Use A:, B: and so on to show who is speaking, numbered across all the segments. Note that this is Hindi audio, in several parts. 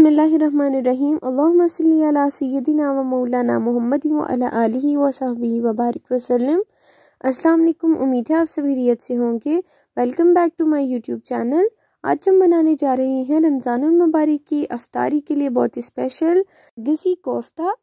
A: बसमीम सैदिना व मौलाना मोहम्मद वसाबी वबारक वसलम असलकुम उम्मीद है आप सभी रियत से होंगे welcome back to my YouTube channel आज हम बनाने जा रहे हैं रमज़ान मुबारक की अफ्तारी के लिए बहुत ही स्पेशल घसी कोफ्ता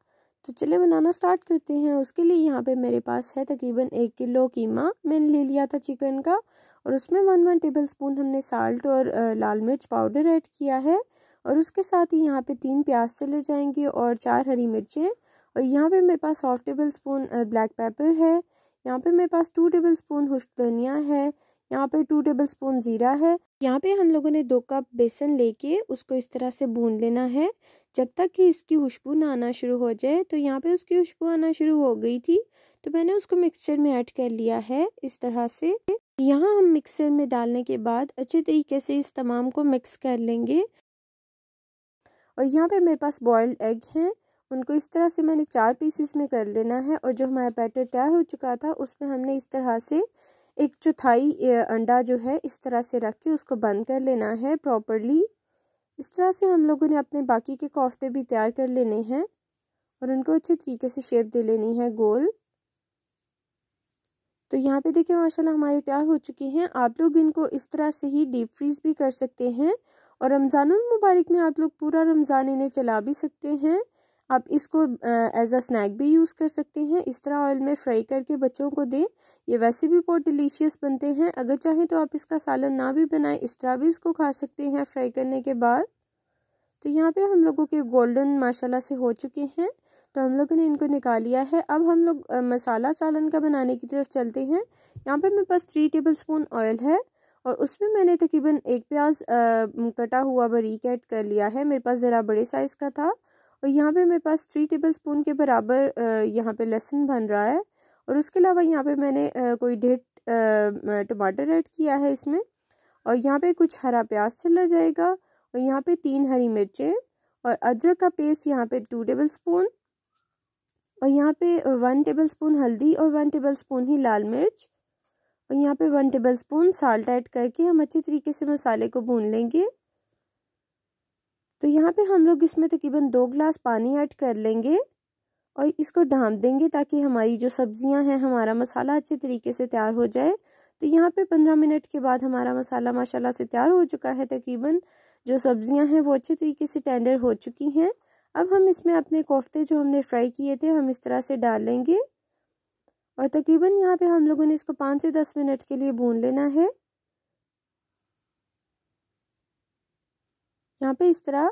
A: तो चले बनाना स्टार्ट करते हैं उसके लिए यहाँ पे मेरे पास है तकरीबन एक किलो कीमा मैंने ले लिया था चिकन का और उसमें वन वन टेबल स्पून हमने साल्ट और लाल मिर्च पाउडर ऐड किया है और उसके साथ ही यहाँ पे तीन प्याज चले जाएंगे और चार हरी मिर्चें और यहाँ पे मेरे पास half tablespoon black pepper है यहाँ पे मेरे पास टू टेबल स्पून खुश्क धनिया है यहाँ पे टू टेबल स्पून ज़ीरा है यहाँ पे हम लोगों ने दो कप बेसन लेके उसको इस तरह से भून लेना है जब तक कि इसकी खुशबू ना आना शुरू हो जाए तो यहाँ पे उसकी खुशबू आना शुरू हो गई थी तो मैंने उसको मिक्सचर में ऐड कर लिया है इस तरह से यहाँ हम मिक्सर में डालने के बाद अच्छे तरीके से इस तमाम को मिक्स कर लेंगे और यहाँ पे मेरे पास बॉयल्ड एग हैं उनको इस तरह से मैंने चार पीसेस में कर लेना है और जो हमारा बैटर तैयार हो चुका था उसमें हमने इस तरह से एक चौथाई अंडा जो है इस तरह से रख के उसको बंद कर लेना है प्रॉपरली इस तरह से हम लोगों ने अपने बाकी के कोफ्ते भी तैयार कर लेने हैं और उनको अच्छे तरीके से शेप दे लेनी है गोल तो यहाँ पे देखिए माशाल्लाह हमारे तैयार हो चुके हैं आप लोग इनको इस तरह से ही डीप फ्रीज भी कर सकते हैं और रमज़ान मुबारक में आप लोग पूरा रमज़ान इन्हें चला भी सकते हैं आप इसको एज अ स्नैक भी यूज़ कर सकते हैं इस तरह ऑयल में फ्राई करके बच्चों को दें ये वैसे भी बहुत डिलीशियस बनते हैं अगर चाहें तो आप इसका सालन ना भी बनाएं इस तरह भी इसको खा सकते हैं फ्राई करने के बाद तो यहाँ पे हम लोगों के गोल्डन माशाल्लाह से हो चुके हैं तो हम लोगों ने इनको निकाल लिया है अब हम लोग मसाला सालन का बनाने की तरफ चलते हैं यहाँ पर मेरे पास थ्री टेबल स्पून ऑयल है और उसमें मैंने तकरीबन एक प्याज कटा हुआ बरीक ऐड कर लिया है मेरे पास ज़रा बड़े साइज़ का था और यहाँ पे मेरे पास थ्री टेबल स्पून के बराबर यहाँ पे लहसुन बन रहा है और उसके अलावा यहाँ पे मैंने कोई डेढ़ टमाटर ऐड किया है इसमें और यहाँ पे कुछ हरा प्याज चला जाएगा और यहाँ पे तीन हरी मिर्चें और अदरक का पेस्ट यहाँ पे टू टेबल स्पून और यहाँ पे वन टेबल स्पून हल्दी और वन टेबल स्पून ही लाल मिर्च और यहाँ पे one tablespoon salt add करके हम अच्छे तरीके से मसाले को भून लेंगे तो यहाँ पे हम लोग इसमें तकरीबन दो ग्लास पानी ऐड कर लेंगे और इसको ढाँप देंगे ताकि हमारी जो सब्जियाँ हैं हमारा मसाला अच्छे तरीके से तैयार हो जाए तो यहाँ पे पंद्रह मिनट के बाद हमारा मसाला माशाल्लाह से तैयार हो चुका है तकरीबन जो सब्ज़ियाँ हैं वो अच्छे तरीके से टेंडर हो चुकी हैं अब हम इसमें अपने कोफ्ते जो हमने फ्राई किए थे हम इस तरह से डालेंगे और तकरीबन यहाँ पे हम लोगों ने इसको पाँच से दस मिनट के लिए भून लेना है यहाँ पे इस तरह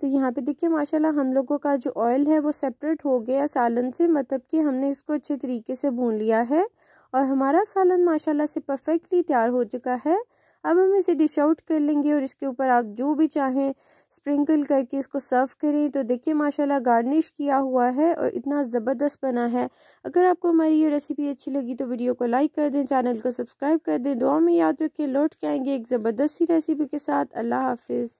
A: तो यहाँ पे देखिए माशाल्लाह हम लोगों का जो ऑयल है वो सेपरेट हो गया सालन से मतलब कि हमने इसको अच्छे तरीके से भून लिया है और हमारा सालन माशाल्लाह से परफेक्टली तैयार हो चुका है अब हम इसे डिश आउट कर लेंगे और इसके ऊपर आप जो भी चाहें स्प्रिंकल करके इसको सर्व करें तो देखिए माशाल्लाह गार्निश किया हुआ है और इतना ज़बरदस्त बना है अगर आपको हमारी ये रेसिपी अच्छी लगी तो वीडियो को लाइक कर दें चैनल को सब्सक्राइब कर दें दुआ में याद रखें लौट के आएंगे एक ज़बरदस्त सी रेसिपी के साथ अल्लाह हाफिज़